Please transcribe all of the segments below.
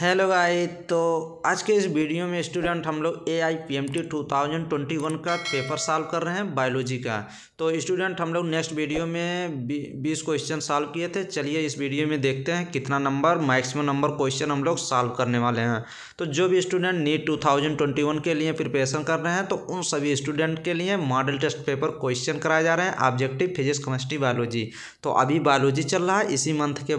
hello guys तो आज के इस वीडियो में स्टूडेंट हम लोग A I P M T two thousand twenty one का पेपर सॉल्व कर रहे हैं बायोलॉजी का तो स्टूडेंट हम लोग नेक्स्ट वीडियो में बीस क्वेश्चन सॉल्व किए थे चलिए इस वीडियो में देखते हैं कितना नंबर मैक्सिमम नंबर क्वेश्चन हम लोग सॉल्व करने वाले हैं तो जो भी student NEET two thousand twenty one के लिए प्रिपरेशन कर रहे हैं तो उन सभी स्टूडेंट के लिए मॉडल टेस्ट पेपर क्वेश्चन कराए जा रहे हैं ऑब्जेक्टिव फिजिक्स केमिस्ट्री बायोलॉजी तो अभी बायोलॉजी चल रहा है इसी मंथ के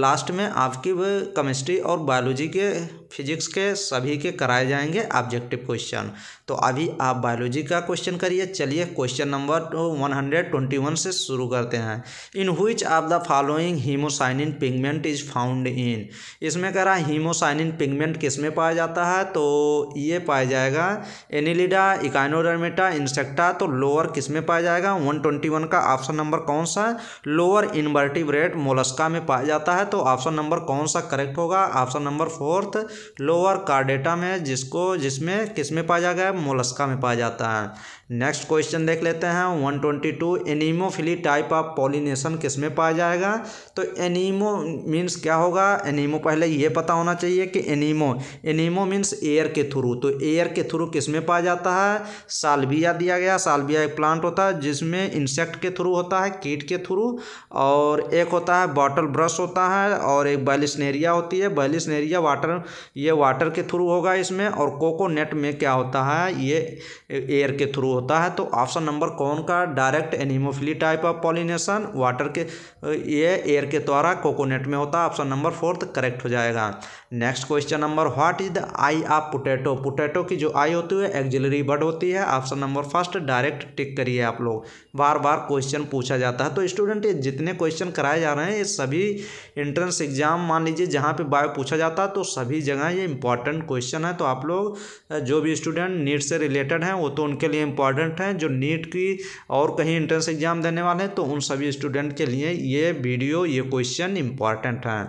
लास्ट में आपकी केमिस्ट्री और बायोलॉजी के फिजिक्स के सभी के कराए जाएंगे ऑब्जेक्टिव क्वेश्चन तो अभी आप बायोलॉजी का क्वेश्चन करिए चलिए question number one hundred twenty one से शुरू करते हैं in which of the following hemocyanin pigment is found in इसमें कह रहा है हीमोसाइनिन पिगमेंट किस में पाया जाता है तो ये पाया जाएगा एनिलिडा इकाइनोडर्मेटा इंसेक्टा तो लोअर किस में पाया जाएगा वन ट्वेंटी वन का ऑप्शन नंबर कौन सा है लोअर रेट मोलस्का में पाया जाता है तो ऑप्शन नंबर कौन सा करेक्ट होगा option number fourth lower Chordata में जिसको जिसमें किस में पाया जाएगा मोलस्का में पाया जाता है नेक्स्ट क्वेश्चन देख लेते हैं one twenty two anemophily type of pollination किस में पाया जाएगा तो एनीमो मीन्स क्या होगा एनीमो पहले ये पता होना चाहिए कि एनीमो एनीमो मीन्स एयर के थ्रू तो एयर के थ्रू किस में पाया जाता है सालबिया दिया गया सालबिया एक प्लांट होता है जिसमें इंसेक्ट के थ्रू होता है कीट के थ्रू और एक होता है बॉटल ब्रश होता है और एक बैलिसनेरिया होती है बैलिसनेरिया वाटर ये वाटर के थ्रू होगा इसमें और कोकोनेट में क्या होता है ये एयर के थ्रू होता है तो ऑप्शन नंबर कौन का direct anemophily type of pollination water के ये एयर के द्वारा कोकोनट में होता है ऑप्शन नंबर फोर्थ करेक्ट हो जाएगा next question number what is the eye of potato potato की जो आई होती है एक्जिलरी बर्ड होती है option number first direct tick करिए आप लोग बार बार क्वेश्चन पूछा जाता है तो स्टूडेंट ये जितने क्वेश्चन कराए जा रहे हैं ये सभी एंट्रेंस एग्जाम मान लीजिए जहाँ पे बायो पूछा जाता है तो सभी जगह ये इंपॉर्टेंट क्वेश्चन है तो आप लोग जो भी स्टूडेंट नीट से रिलेटेड हैं वो तो उनके लिए इंपॉर्टेंट क्वाड्रेंट हैं जो नीट की और कहीं इंट्रेंस एग्ज़ाम देने वाले हैं तो उन सभी स्टूडेंट के लिए ये वीडियो ये क्वेश्चन इंपॉर्टेंट हैं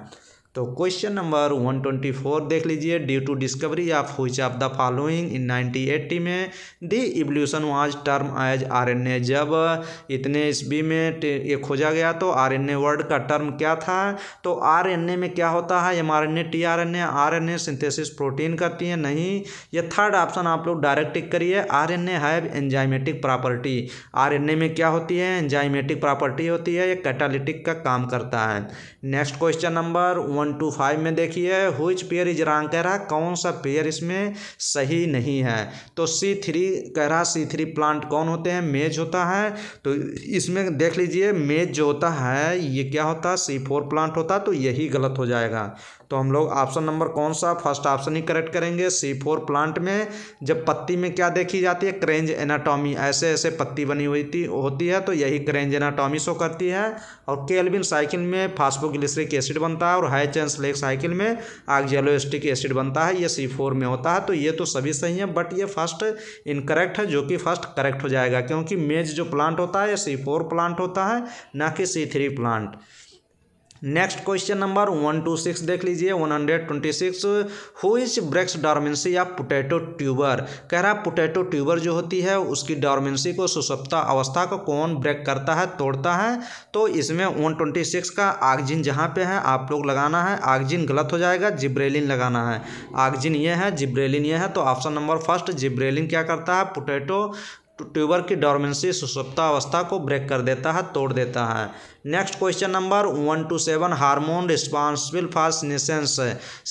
तो क्वेश्चन नंबर 124 देख लीजिए due to discovery of which of the following in 1980 में the evolution was term as RNA जब इतने ईस्वी में ये खोजा गया तो आरएनए वर्ड का टर्म क्या था तो आरएनए में क्या होता है M R N A T R N A R N A synthesis protein करती है नहीं ये थर्ड ऑप्शन आप लोग डायरेक्ट टिक करिए R N A have enzymatic property R N A में क्या होती है एंजाइमेटिक प्रॉपर्टी होती है ये कैटालिटिक का काम करता है next question number one one two five में देखिए हुइच पेयर इज रॉन्ग कह रहा है कौन सा पेयर इसमें सही नहीं है तो सी थ्री कह रहा सी थ्री प्लांट कौन होते हैं मेज होता है तो इसमें देख लीजिए मेज जो होता है ये क्या होता है सी फोर प्लांट होता तो यही गलत हो जाएगा तो हम लोग ऑप्शन नंबर कौन सा फर्स्ट ऑप्शन ही करेक्ट करेंगे सी फोर प्लांट में जब पत्ती में क्या देखी जाती है क्रेंज एनाटॉमी ऐसे ऐसे पत्ती बनी हुई थी होती है तो यही क्रेंज एनाटॉमी शो करती है और केल्विन साइकिल में फास्फोग्लिसरिक एसिड बनता है और हाई चेंस लेक साइकिल में आगजेलोस्टिक एसिड बनता है ये सी फोर में होता है तो ये तो सभी सही है बट ये फर्स्ट इनकरेक्ट है जो कि फर्स्ट करेक्ट हो जाएगा क्योंकि मेज जो प्लांट होता है ये सी फोर प्लांट होता है ना कि C three plant next question number one two six देख लीजिए one hundred twenty six is breaks dormancy या पोटैटो ट्यूबर कह रहा है पोटैटो ट्यूबर जो होती है उसकी डॉर्मेंसी को सुसप्ता अवस्था को कौन ब्रेक करता है तोड़ता है तो इसमें वन ट्वेंटी सिक्स का आगजिन जहाँ पे है आप लोग लगाना है आगजिन गलत हो जाएगा जिब्रेलिन लगाना है आगजिन ये है जिब्रेलिन ये है तो ऑप्शन नंबर फर्स्ट जिब्रेलिन क्या करता है पोटैटो ट्यूबर की डॉर्मेंसी सुसुप्ता अवस्था को ब्रेक कर देता है तोड़ देता है next question number one two seven hormone responsible for senescence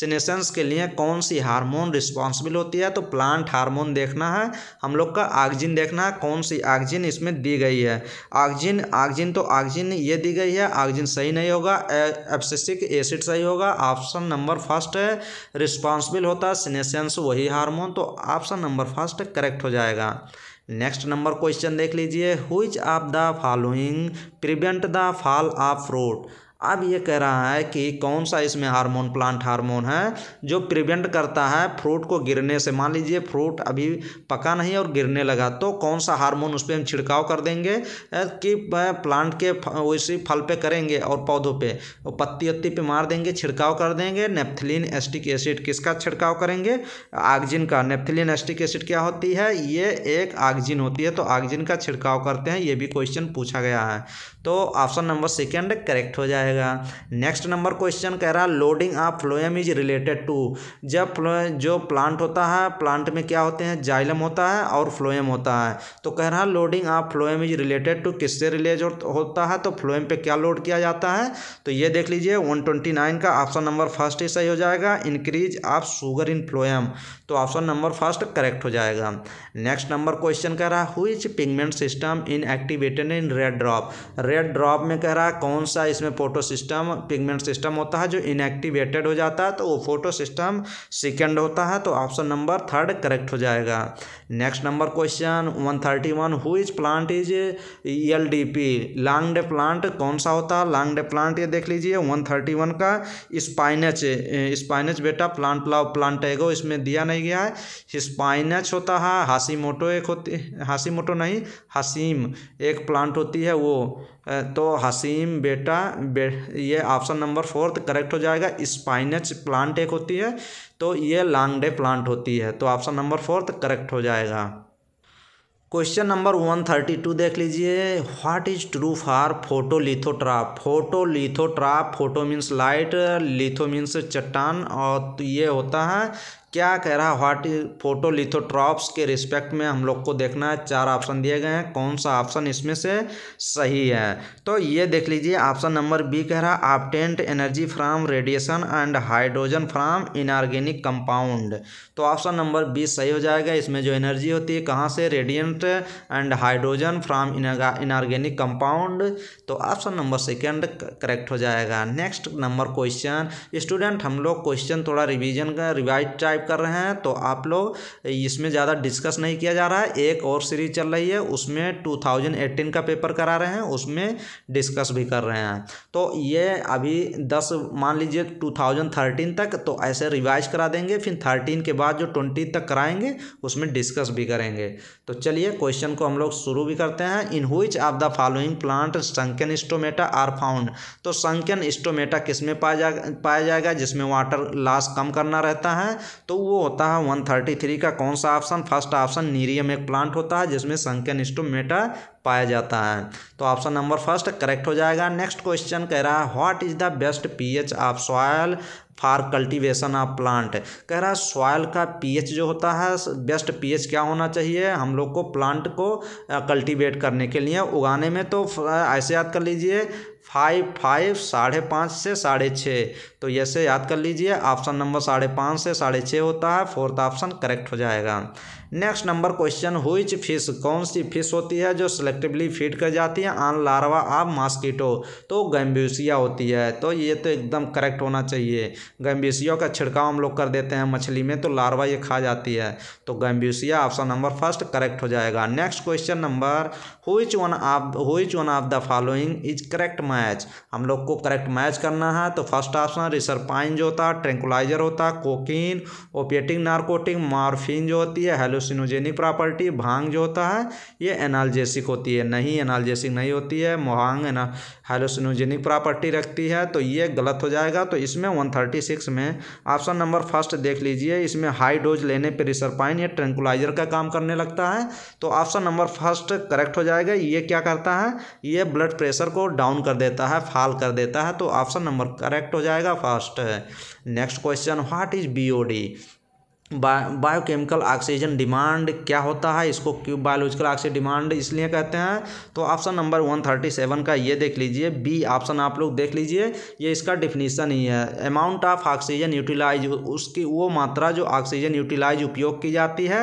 senescence के लिए कौन सी हार्मोन रिस्पॉन्सिबल होती है तो प्लांट हार्मोन देखना है हम लोग का आगजिन देखना है कौन सी आगजिन इसमें दी गई है आगजिन आगजिन तो आगजिन ये दी गई है आगजिन सही नहीं होगा एब्सिसिक एसिड सही होगा ऑप्शन नंबर फर्स्ट है रिस्पॉन्सिबल होता है सिनेसेंस वही हारमोन तो ऑप्शन नंबर फर्स्ट करेक्ट हो जाएगा नेक्स्ट नंबर क्वेश्चन देख लीजिए which of the following prevent the fall of fruit अब ये कह रहा है कि कौन सा इसमें हार्मोन प्लांट हार्मोन है जो प्रिवेंट करता है फ्रूट को गिरने से मान लीजिए फ्रूट अभी पका नहीं और गिरने लगा तो कौन सा हार्मोन उस पर हम छिड़काव कर देंगे कि प्लांट के वैसे फल पे करेंगे और पौधों पे पत्ती वत्ती पे मार देंगे छिड़काव कर देंगे नेपथिलीन एस्टिक एसिड किसका छिड़काव करेंगे आगजिन का नेपथिलीन एस्टिक एसिड क्या होती है ये एक आगजिन होती है तो आगजिन का छिड़काव करते हैं ये भी क्वेश्चन पूछा गया है तो ऑप्शन नंबर सेकेंड करेक्ट हो जाएगा नेक्स्ट नंबर क्वेश्चन कह रहा है loading of phloem is related to जब जो प्लांट होता है प्लांट में क्या होते हैं जाइलम होता है और फ्लोएम होता है तो कह रहा है loading of phloem is related to किससे रिलेज होता है तो फ्लोएम पे क्या लोड किया जाता है तो ये देख लीजिए नाइन का ऑप्शन नंबर फर्स्ट ही सही हो जाएगा increase of sugar in phloem तो ऑप्शन नंबर फर्स्ट करेक्ट हो जाएगा नेक्स्ट नंबर क्वेश्चन कह रहा है which pigment system in activated in red drop red red drop में कह रहा है कौन सा इसमें फोटो सिस्टम पिगमेंट सिस्टम होता है जो इनएक्टिवेटेड हो जाता है तो वो फोटो सिस्टम सेकेंड होता है तो ऑप्शन नंबर थर्ड करेक्ट हो जाएगा next number question one thirty one which plant is L D P long day plant कौन सा होता है लॉन्ग डे प्लांट ये देख लीजिए वन थर्टी वन का स्पाइनच स्पाइनच बेटा प्लांट प्लाव प्लांटेगो इसमें दिया नहीं गया है स्पाइनच होता है हासी मोटो एक होती हासी मोटो नहीं हसीम एक प्लांट होती है वो तो हसीम बेटा बे ये ऑप्शन नंबर फोर्थ करेक्ट हो जाएगा स्पाइनच प्लांट एक होती है तो ये लांगडे प्लांट होती है तो ऑप्शन नंबर फोर्थ करेक्ट हो जाएगा question number one thirty two देख लीजिए what is true for photolithotroph photolithotroph photo means light litho means चट्टान और तो ये होता है क्या कह रहा है व्हाट फोटोलिथोट्रॉप्स के रिस्पेक्ट में हम लोग को देखना है चार ऑप्शन दिए गए हैं कौन सा ऑप्शन इसमें से सही है तो ये देख लीजिए ऑप्शन नंबर बी कह रहा है obtained energy from radiation and hydrogen from inorganic compound तो ऑप्शन नंबर बी सही हो जाएगा इसमें जो एनर्जी होती है कहाँ से radiant and hydrogen from inorganic compound तो ऑप्शन नंबर सेकेंड करेक्ट हो जाएगा नेक्स्ट नंबर क्वेश्चन स्टूडेंट हम लोग क्वेश्चन थोड़ा रिविजन का रिवाइज टाइप कर रहे हैं तो आप लोग इसमें ज़्यादा डिस्कस नहीं किया जा रहा है एक और सीरीज चल रही है उसमें 2018 का पेपर करा रहे हैं उसमें डिस्कस भी कर रहे हैं तो ये अभी दस मान लीजिए 2013 तक तो ऐसे रिवाइज करा देंगे फिर थर्टीन के बाद जो ट्वेंटी तक कराएंगे उसमें डिस्कस भी करेंगे तो चलिए क्वेश्चन को हम लोग शुरू भी करते हैं in which of the following plant sunken stomata are found तो संकन स्टोमेटा किस में पाया जा पाया जाएगा जिसमें वाटर लॉस कम करना रहता है तो तो वो होता है वन थर्टी थ्री का कौन सा ऑप्शन फर्स्ट ऑप्शन नीरियम एक प्लांट होता है जिसमें संख्यन स्टोमेटा पाया जाता है तो ऑप्शन नंबर फर्स्ट करेक्ट हो जाएगा नेक्स्ट क्वेश्चन कह रहा है what is the best pH of soil for cultivation of plant कह रहा है सॉयल का पीएच जो होता है बेस्ट पीएच क्या होना चाहिए हम लोग को प्लांट को कल्टीवेट करने के लिए उगाने में तो ऐसे याद कर लीजिए फाइव फाइव साढ़े पाँच से साढ़े छः तो ऐसे याद कर लीजिए ऑप्शन नंबर साढ़े पाँच से साढ़े छः होता है फोर्थ ऑप्शन करेक्ट हो जाएगा next number question which fish कौन सी फिश होती है जो सेलेक्टिवली फीड कर जाती है आन लार्वा ऑफ मॉस्किटो तो गम्ब्यूसिया होती है तो ये तो एकदम करेक्ट होना चाहिए गम्ब्यूसिया का छिड़काव हम लोग कर देते हैं मछली में तो लार्वा ये खा जाती है तो Gambusia option number first correct हो जाएगा next question number which one of which one of the following is correct my match हम लोग को करेक्ट मैच करना है तो फर्स्ट ऑप्शन रिसरपाइन जो होता है ट्रेंकुलाइजर होता है कोकिन ओपिएटिंग नार्कोटिक मार्फिन जो होती है हेलोसिनोजेनिक प्रॉपर्टी भांग जो होता है ये एनाल्जेसिक होती है नहीं एनाल्जेसिक नहीं होती है मोहांग एना हेलोसिनोजेनिक प्रॉपर्टी रखती है तो ये गलत हो जाएगा तो इसमें वन में ऑप्शन नंबर फर्स्ट देख लीजिए इसमें हाई डोज लेने पर रिसरपाइन या ट्रेंकुलाइजर का काम करने लगता है तो ऑप्शन नंबर फर्स्ट करेक्ट हो जाएगा ये क्या करता है ये ब्लड प्रेशर को डाउन कर देता देता है फाल कर देता है तो ऑप्शन नंबर करेक्ट हो जाएगा first next question what is BOD biochemical oxygen demand क्या होता है इसको क्यों बायोलॉजिकल ऑक्सीजन डिमांड इसलिए कहते हैं तो option number one thirty seven का ये देख लीजिए बी ऑप्शन आप लोग देख लीजिए ये इसका डिफिनीसन ही है अमाउंट ऑफ ऑक्सीजन यूटिलाइज उसकी वो मात्रा जो ऑक्सीजन यूटिलाइज उपयोग की जाती है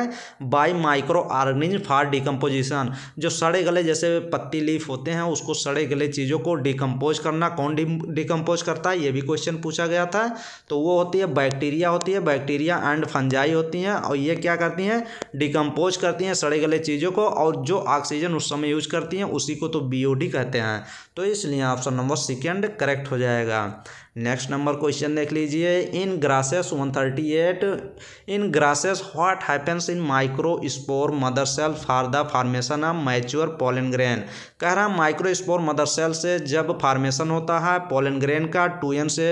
by micro organism for decomposition जो सड़े गले जैसे पत्ती लीफ होते हैं उसको सड़े गले चीज़ों को डिकम्पोज करना कौन डिकम्पोज करता है ये भी क्वेश्चन पूछा गया था तो वो होती है बैक्टीरिया होती है बैक्टीरिया एंड फंजा एंजाइम होती हैं और ये क्या करती हैं डिकम्पोज करती हैं सड़े गले चीज़ों को और जो ऑक्सीजन उस समय यूज करती हैं उसी को तो बी कहते हैं तो इसलिए ऑप्शन नंबर सेकेंड करेक्ट हो जाएगा नेक्स्ट नंबर क्वेश्चन देख लीजिए in grasses one thirty eight in grasses what happens in micro spore mother cell for the formation of mature pollen grain कह रहा माइक्रो स्पोर मदर सेल से जब formation होता है पोलन ग्रेन का two n से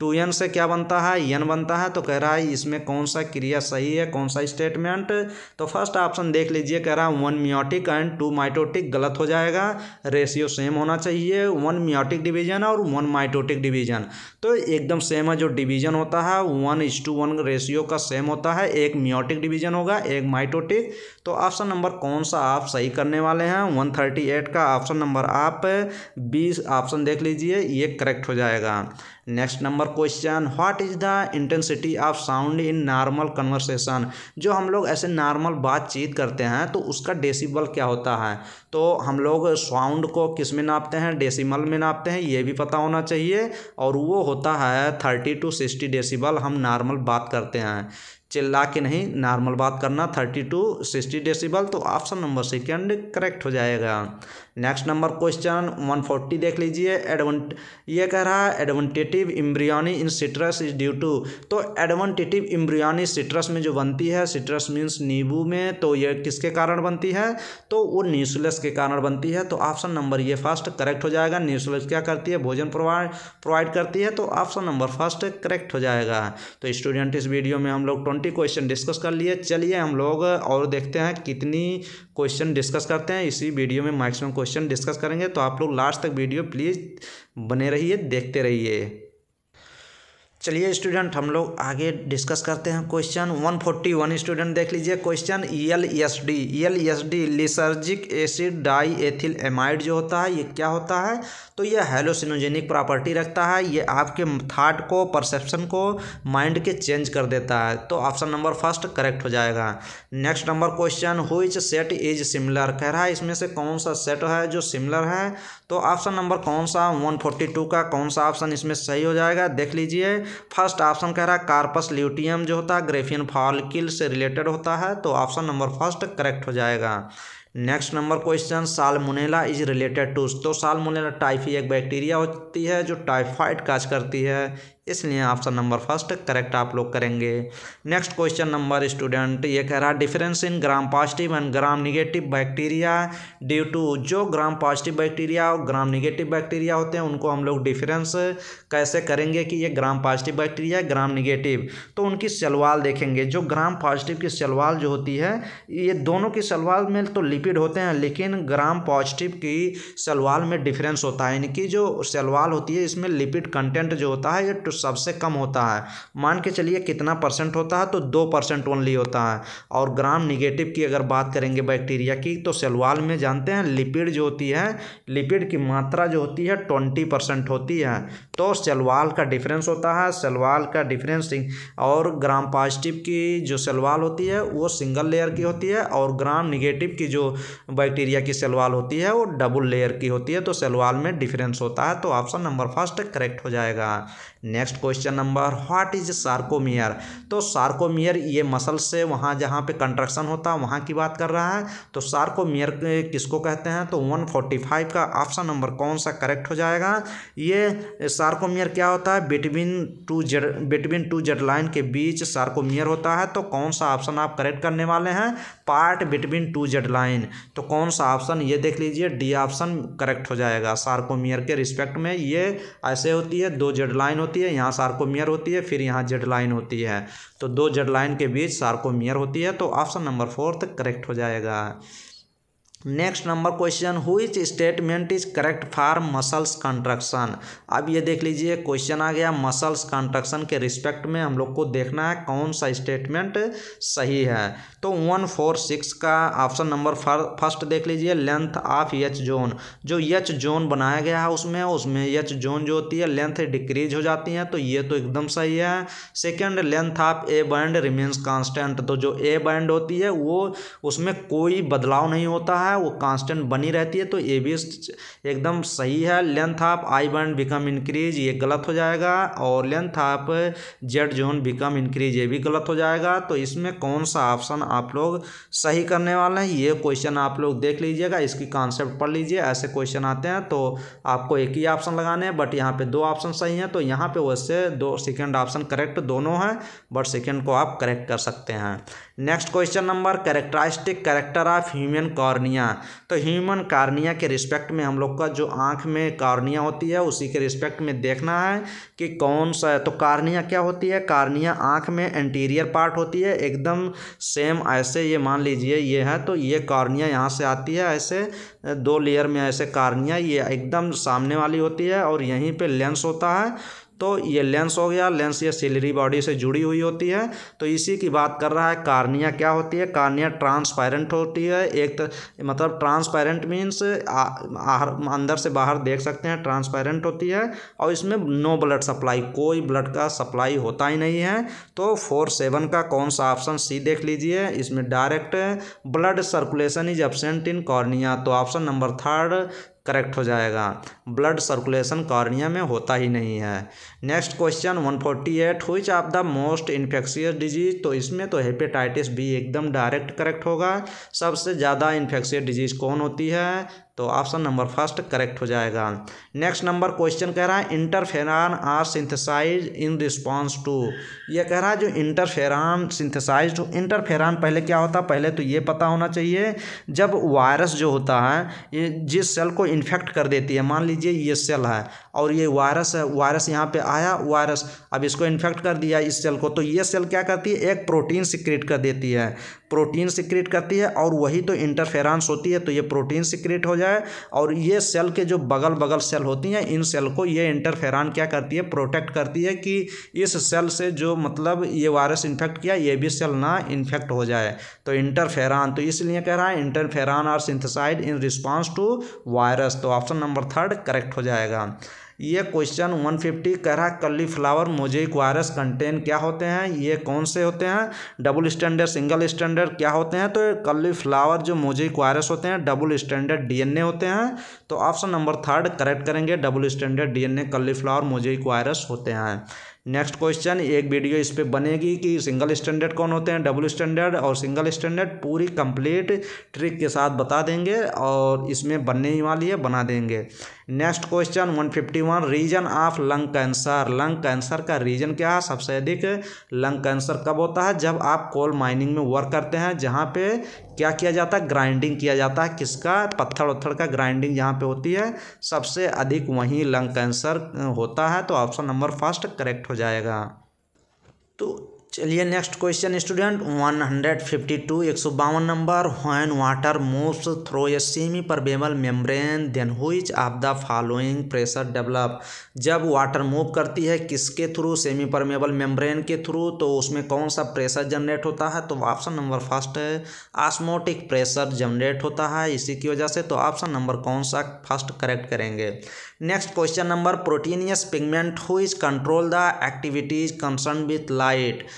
टू एन से क्या बनता है एन बनता है तो कह रहा है इसमें कौन सा क्रिया सही है कौन सा स्टेटमेंट तो फर्स्ट ऑप्शन देख लीजिए कह रहा है one meiotic and two mitotic गलत हो जाएगा रेशियो सेम होना चाहिए वन म्योटिक डिवीजन और वन माइटोटिक डिवीजन तो एकदम सेम है जो डिवीजन होता है one is to one ratio का सेम होता है एक मियोटिक डिवीजन होगा एक माइटोटिक तो ऑप्शन नंबर कौन सा आप सही करने वाले हैं वन थर्टी एट का ऑप्शन नंबर आप बीस ऑप्शन देख लीजिए ये करेक्ट हो जाएगा next number question what is the intensity of sound in normal conversation जो हम लोग ऐसे नॉर्मल बातचीत करते हैं तो उसका डेसिबल क्या होता है तो हम लोग साउंड को किस में नापते हैं डेसिमल में नापते हैं ये भी पता होना चाहिए और वो होता है थर्टी टू सिक्सटी डेसिबल हम नॉर्मल बात करते हैं चिल्ला के नहीं नॉर्मल बात करना थर्टी टू सिक्सटी डेसिबल तो ऑप्शन नंबर सेकेंड करेक्ट हो जाएगा नेक्स्ट नंबर क्वेश्चन 140 देख लीजिए एडवेंट ये कह रहा है adventitive embryony in citrus is due to तो एडवेंटेटिव इम्ब्रियानी सिट्रस में जो बनती है सिट्रस मीन्स नींबू में तो ये किसके कारण बनती है तो वो न्यूसुलस के कारण बनती है तो ऑप्शन नंबर ये फर्स्ट करेक्ट हो जाएगा न्यूसुलस क्या करती है भोजन प्रोवाइड प्रोवाइड करती है तो ऑप्शन नंबर फर्स्ट करेक्ट हो जाएगा तो स्टूडेंट इस वीडियो में हम लोग ट्वेंटी क्वेश्चन डिस्कस कर लिए चलिए हम लोग और देखते हैं कितनी क्वेश्चन डिस्कस करते हैं इसी वीडियो में मैक्सिमम क्वेश्चन डिस्कस करेंगे तो आप लोग लास्ट तक वीडियो प्लीज़ बने रहिए देखते रहिए चलिए स्टूडेंट हम लोग आगे डिस्कस करते हैं क्वेश्चन 141 स्टूडेंट देख लीजिए question L S D L S D lysergic acid diethylamide जो होता है ये क्या होता है तो यह हेलोसिनोजेनिक प्रॉपर्टी रखता है ये आपके थाट को परसेप्शन को माइंड के चेंज कर देता है तो ऑप्शन नंबर फर्स्ट करेक्ट हो जाएगा next number question which set is similar कह रहा है इसमें से कौन सा सेट है जो सिमिलर है तो ऑप्शन नंबर कौन सा 142 का कौन सा ऑप्शन इसमें सही हो जाएगा देख लीजिए फर्स्ट ऑप्शन कह रहा है कार्पस ल्यूटियम जो होता है ग्रेफियन फॉलिकिल से रिलेटेड होता है तो ऑप्शन नंबर फर्स्ट करेक्ट हो जाएगा नेक्स्ट नंबर क्वेश्चन मुनेला इज रिलेटेड टू तो सालमोनेला टाइफी एक बैक्टीरिया होती है जो टाइफाइड काज करती है इसलिए ऑप्शन नंबर फर्स्ट करेक्ट आप लोग करेंगे नेक्स्ट क्वेश्चन नंबर स्टूडेंट ये कह रहा है difference in gram positive and gram negative bacteria due to जो ग्राम पॉजिटिव बैक्टीरिया और ग्राम निगेटिव बैक्टीरिया होते हैं उनको हम लोग डिफरेंस कैसे करेंगे कि ये gram positive bacteria gram negative तो उनकी सलवाल देखेंगे जो ग्राम पॉजिटिव की सलवाल जो होती है ये दोनों की सलवाल में तो लिपिड होते हैं लेकिन ग्राम पॉजिटिव की सलवाल में डिफरेंस होता है इनकी जो सलवाल होती है इसमें लिपिड कंटेंट जो होता है ये सबसे कम होता है मान के चलिए कितना परसेंट होता है तो दो परसेंट ओनली होता है और ग्राम निगेटिव की अगर बात करेंगे बैक्टीरिया की तो सेलवाल में जानते हैं लिपिड जो होती है लिपिड की मात्रा जो होती है ट्वेंटी परसेंट होती है तो सेलवाल का डिफरेंस होता है सेलवाल का डिफरेंस और ग्राम पॉजिटिव की जो सेलवाल होती है वो सिंगल लेयर की होती है और ग्राम निगेटिव की जो बैक्टीरिया की सेलवाल होती है वो डबल लेयर की होती है तो सेलवाल में डिफरेंस होता है तो ऑप्शन नंबर फर्स्ट करेक्ट हो जाएगा next next question number what is sarcomere तो सार्कोमियर ये मसल से वहाँ जहाँ पे कंट्रक्शन होता है वहाँ की बात कर रहा है तो सार्कोमियर किसको कहते हैं तो 145 का ऑप्शन नंबर कौन सा करेक्ट हो जाएगा ये सार्कोमियर क्या होता है between two Z between two Z line के बीच सार्कोमियर होता है तो कौन सा ऑप्शन आप करेक्ट करने वाले हैं part between two Z line तो कौन सा ऑप्शन ये देख लीजिए डी ऑप्शन करेक्ट हो जाएगा सार्कोमियर के रिस्पेक्ट में ये ऐसे होती है दो जेड लाइन होती है यहाँ सार्कोमियर होती है फिर यहाँ जेड लाइन होती है तो दो जेड लाइन के बीच सार्कोमियर होती है तो ऑप्शन नंबर फोर्थ करेक्ट हो जाएगा next number question which statement is correct for muscles contraction अब ये देख लीजिए क्वेश्चन आ गया मसल्स कंट्रक्शन के रिस्पेक्ट में हम लोग को देखना है कौन सा स्टेटमेंट सही है तो वन फोर सिक्स का ऑप्शन नंबर फर्स्ट देख लीजिए लेंथ ऑफ यच जोन जो यच जोन बनाया गया है उसमें उसमें यच जोन जो होती है लेंथ डिक्रीज हो जाती है तो ये तो एकदम सही है second length of A band remains constant तो जो ए बैंड होती है वो उसमें कोई बदलाव नहीं होता है है वो कांस्टेंट बनी रहती है तो ये भी एकदम सही है लेंथ ऑफ आई बन बिकम इंक्रीज ये गलत हो जाएगा और length of Z zone become increase ये भी गलत हो जाएगा तो इसमें कौन सा ऑप्शन आप लोग सही करने वाले हैं ये क्वेश्चन आप लोग देख लीजिएगा इसकी कॉन्सेप्ट पढ़ लीजिए ऐसे क्वेश्चन आते हैं तो आपको एक ही ऑप्शन लगाने हैं बट यहाँ पे दो ऑप्शन सही हैं तो यहाँ पर वैसे दो सेकेंड ऑप्शन करेक्ट दोनों हैं बट सेकेंड को आप करेक्ट कर सकते हैं next question number characteristic character of human cornea तो ह्यूमन कॉर्निया के रिस्पेक्ट में हम लोग का जो आँख में कॉर्निया होती है उसी के रिस्पेक्ट में देखना है कि कौन सा है तो कॉर्निया क्या होती है कॉर्निया आँख में एंटीरियर पार्ट होती है एकदम सेम ऐसे ये मान लीजिए ये है तो ये कॉर्निया यहाँ से आती है ऐसे दो लेयर में ऐसे कॉर्निया ये एकदम सामने वाली होती है और यहीं पर लेंस होता है तो ये लेंस हो गया लेंस ये सिलरी बॉडी से जुड़ी हुई होती है तो इसी की बात कर रहा है कार्निया क्या होती है कार्निया ट्रांसपेरेंट होती है एक मतलब ट्रांसपेरेंट मीन्स अंदर से बाहर देख सकते हैं ट्रांसपेरेंट होती है और इसमें नो ब्लड सप्लाई कोई ब्लड का सप्लाई होता ही नहीं है तो फोर सेवन का कौन सा ऑप्शन सी देख लीजिए इसमें direct blood circulation is absent in cornea तो ऑप्शन नंबर थर्ड करेक्ट हो जाएगा ब्लड सर्कुलेशन कॉर्निया में होता ही नहीं है next question 148 which of the most infectious disease तो इसमें तो हेपेटाइटिस बी एकदम डायरेक्ट करेक्ट होगा सबसे ज़्यादा इन्फेक्शियस डिजीज कौन होती है तो ऑप्शन नंबर फर्स्ट करेक्ट हो जाएगा नेक्स्ट नंबर क्वेश्चन कह रहा है interferon are synthesise in response to ये कह रहा है जो इंटरफेरान सिंथेसाइज इंटरफेरान पहले क्या होता है पहले तो ये पता होना चाहिए जब वायरस जो होता है ये जिस सेल को इन्फेक्ट कर देती है मान लीजिए ये सेल है और ये वायरस है वायरस यहाँ पर आया वायरस अब इसको इन्फेक्ट कर दिया इस सेल को तो ये सेल क्या करती है एक प्रोटीन सिक्रिएट कर देती है प्रोटीन सिक्रेट करती है और वही तो इंटरफेरेंस होती है तो ये प्रोटीन सिक्रेट हो जाए और ये सेल के जो बगल बगल सेल होती हैं इन सेल को ये इंटरफेरान क्या करती है प्रोटेक्ट करती है कि इस सेल से जो मतलब ये वायरस इन्फेक्ट किया ये भी सेल ना इन्फेक्ट हो जाए तो इंटरफेरान तो इसलिए कह रहा है interferon are synthesised in response to virus तो ऑप्शन नंबर थर्ड करेक्ट हो जाएगा ये क्वेश्चन 150 कह रहा है फ्लावर मोजेक वायरस कंटेन क्या होते हैं ये कौन से होते हैं डबल स्टैंडर्ड सिंगल स्टैंडर्ड क्या होते हैं तो फ्लावर जो मोजेक वायरस होते हैं डबल स्टैंडर्ड डीएनए होते हैं तो ऑप्शन नंबर थर्ड करेक्ट करेंगे double standard DNA flower mosaic virus होते हैं नेक्स्ट क्वेश्चन एक वीडियो इस पर बनेगी कि सिंगल स्टैंडर्ड कौन होते हैं डबल स्टैंडर्ड और सिंगल स्टैंडर्ड पूरी कंप्लीट ट्रिक के साथ बता देंगे और इसमें बनने ही वाली है बना देंगे next question one fifty one reason of lung cancer lung cancer का रीजन क्या है सबसे अधिक लंग कैंसर कब होता है जब आप कोल माइनिंग में वर्क करते हैं जहाँ पे क्या किया जाता है ग्राइंडिंग किया जाता है किसका पत्थर उत्थर का ग्राइंडिंग जहाँ पे होती है सबसे अधिक वहीं लंग कैंसर होता है तो ऑप्शन नंबर फर्स्ट करेक्ट हो जाएगा तो चलिए नेक्स्ट क्वेश्चन स्टूडेंट 152 एक सौ बावन number when water moves through a semi permeable membrane then which of the following pressure develop जब वाटर मूव करती है किसके थ्रू सेमी परमेबल मेम्ब्रेन के थ्रू तो उसमें कौन सा प्रेशर जनरेट होता है तो ऑप्शन नंबर फर्स्ट है आस्मोटिक प्रेशर जनरेट होता है इसी की वजह से तो ऑप्शन नंबर कौन सा फर्स्ट करेक्ट करेंगे next question number proteinaceous pigment which control the activities concern with light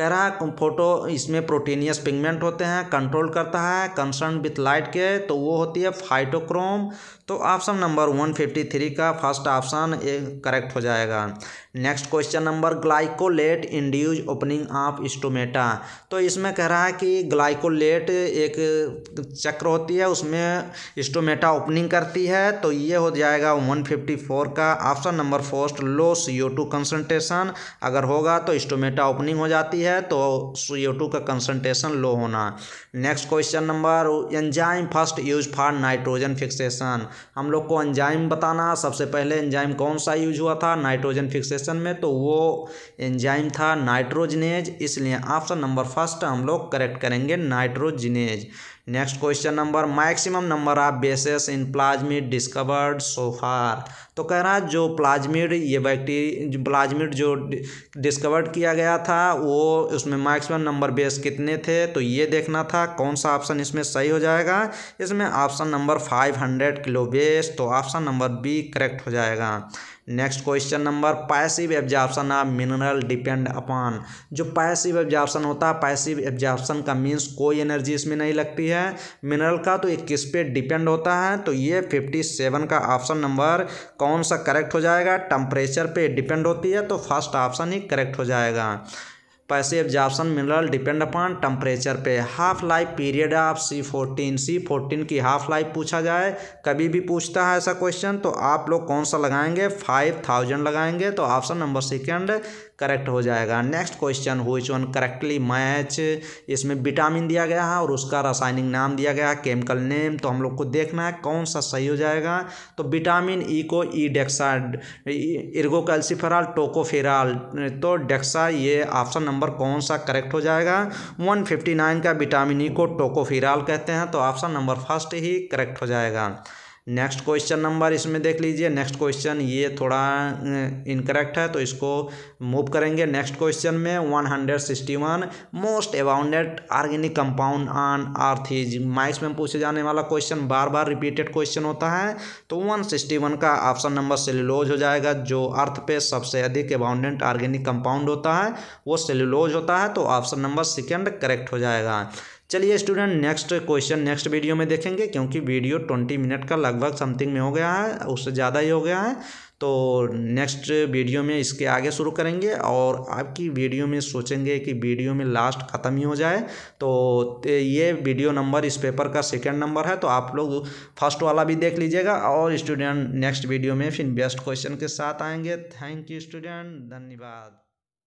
कह रहा है फोटो इसमें प्रोटीनियस पिगमेंट होते हैं कंट्रोल करता है कंसर्न विथ लाइट के तो वो होती है फाइटोक्रोम तो option number one fifty three का फर्स्ट ऑप्शन करेक्ट हो जाएगा next question number glycolate induce opening of stomata तो इसमें कह रहा है कि ग्लाइकोलेट एक चक्र होती है उसमें स्टोमेटा ओपनिंग करती है तो ये हो जाएगा वन फिफ्टी फोर का option number first low C O two concentration अगर होगा तो स्टोमेटा ओपनिंग हो जाती है है तो सी टू का कंसंट्रेशन लो होना next question number enzyme first use for nitrogen fixation हम लोग को एंजाइम बताना सबसे पहले एंजाइम कौन सा यूज हुआ था नाइट्रोजन फिक्सेशन में तो वो एंजाइम था नाइट्रोजनेज इसलिए ऑप्शन नंबर फर्स्ट हम लोग करेक्ट करेंगे nitrogenase next question number maximum number of bases in plasmid discovered so far तो कह रहा है जो प्लाज्मिड ये बैक्टीरिया प्लाज्मिड जो डिस्कवर्ड किया गया था वो उसमें मैक्सिमम नंबर बेस कितने थे तो ये देखना था कौन सा ऑप्शन इसमें सही हो जाएगा इसमें option number five hundred kilo base तो ऑप्शन नंबर बी करेक्ट हो जाएगा next question number passive absorption of mineral depend upon जो पैसिव एब्जॉर्प्शन होता है पैसिव एब्जॉर्प्शन का मीन्स कोई एनर्जी इसमें नहीं लगती है मिनरल का तो एक किस पे डिपेंड होता है तो ये फिफ्टी सेवन का ऑप्शन नंबर कौन सा करेक्ट हो जाएगा टेम्परेचर पे डिपेंड होती है तो फर्स्ट ऑप्शन ही करेक्ट हो जाएगा passive absorption mineral depend upon temperature पे half life period of C fourteen C fourteen की हाफ लाइफ पूछा जाए कभी भी पूछता है ऐसा क्वेश्चन तो आप लोग कौन सा लगाएंगे फाइव थाउजेंड लगाएंगे तो ऑप्शन नंबर सेकेंड करेक्ट हो जाएगा next question which one correctly match इसमें विटामिन दिया गया है और उसका रासायनिक नाम दिया गया है केमिकल नेम तो हम लोग को देखना है कौन सा सही हो जाएगा तो विटामिन ई e को ई डेक्सा इर्गोकैल्सिफेराल टोकोफेराल तो डेक्सा ये ऑप्शन नंबर नंबर कौन सा करेक्ट हो जाएगा 159 का विटामिन ई e को टोकोफिराल कहते हैं तो ऑप्शन नंबर फर्स्ट ही करेक्ट हो जाएगा नेक्स्ट क्वेश्चन नंबर इसमें देख लीजिए नेक्स्ट क्वेश्चन ये थोड़ा इनकरेक्ट है तो इसको मूव करेंगे नेक्स्ट क्वेश्चन में one hundred sixty one most abundant organic compound on earth is माइक्स में पूछे जाने वाला क्वेश्चन बार बार रिपीटेड क्वेश्चन होता है तो वन सिक्सटी वन का ऑप्शन नंबर सेल्यूलोज हो जाएगा जो अर्थ पे सबसे अधिक अबाउंडेंट आर्गेनिक कंपाउंड होता है वो सेलुलोज होता है तो ऑप्शन नंबर सेकेंड करेक्ट हो जाएगा चलिए student next question next video में देखेंगे क्योंकि वीडियो ट्वेंटी मिनट का लगभग समथिंग में हो गया है उससे ज़्यादा ही हो गया है तो नेक्स्ट वीडियो में इसके आगे शुरू करेंगे और आपकी वीडियो में सोचेंगे कि वीडियो में लास्ट ख़त्म ही हो जाए तो ये वीडियो नंबर इस पेपर का सेकेंड नंबर है तो आप लोग फर्स्ट वाला भी देख लीजिएगा और स्टूडेंट नेक्स्ट वीडियो में फिर बेस्ट क्वेश्चन के साथ आएंगे थैंक यू स्टूडेंट धन्यवाद